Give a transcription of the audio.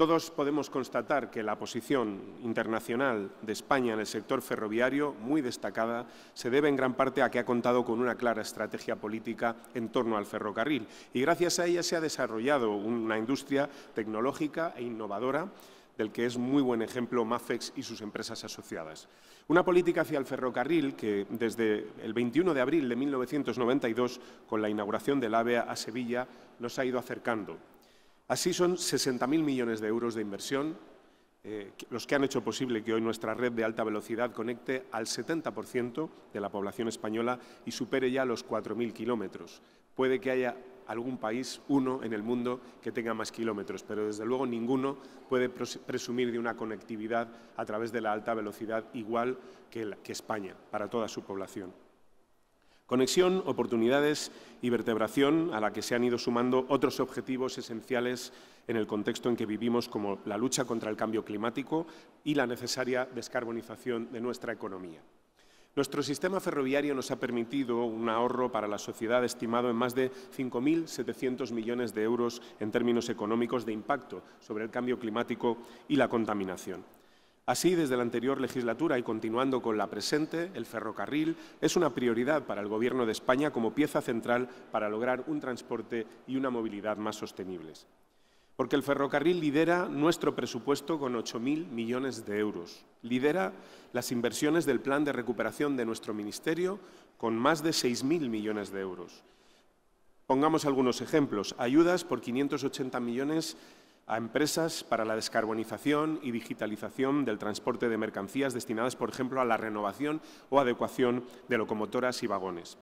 Todos podemos constatar que la posición internacional de España en el sector ferroviario, muy destacada, se debe en gran parte a que ha contado con una clara estrategia política en torno al ferrocarril y gracias a ella se ha desarrollado una industria tecnológica e innovadora del que es muy buen ejemplo MAFEX y sus empresas asociadas. Una política hacia el ferrocarril que desde el 21 de abril de 1992, con la inauguración del ave a Sevilla, nos ha ido acercando Así son 60.000 millones de euros de inversión, eh, los que han hecho posible que hoy nuestra red de alta velocidad conecte al 70% de la población española y supere ya los 4.000 kilómetros. Puede que haya algún país, uno en el mundo, que tenga más kilómetros, pero desde luego ninguno puede presumir de una conectividad a través de la alta velocidad igual que España para toda su población. Conexión, oportunidades y vertebración a la que se han ido sumando otros objetivos esenciales en el contexto en que vivimos como la lucha contra el cambio climático y la necesaria descarbonización de nuestra economía. Nuestro sistema ferroviario nos ha permitido un ahorro para la sociedad estimado en más de 5.700 millones de euros en términos económicos de impacto sobre el cambio climático y la contaminación. Así, desde la anterior legislatura y continuando con la presente, el ferrocarril es una prioridad para el Gobierno de España como pieza central para lograr un transporte y una movilidad más sostenibles. Porque el ferrocarril lidera nuestro presupuesto con 8.000 millones de euros. Lidera las inversiones del plan de recuperación de nuestro Ministerio con más de 6.000 millones de euros. Pongamos algunos ejemplos. Ayudas por 580 millones de a empresas para la descarbonización y digitalización del transporte de mercancías destinadas, por ejemplo, a la renovación o adecuación de locomotoras y vagones.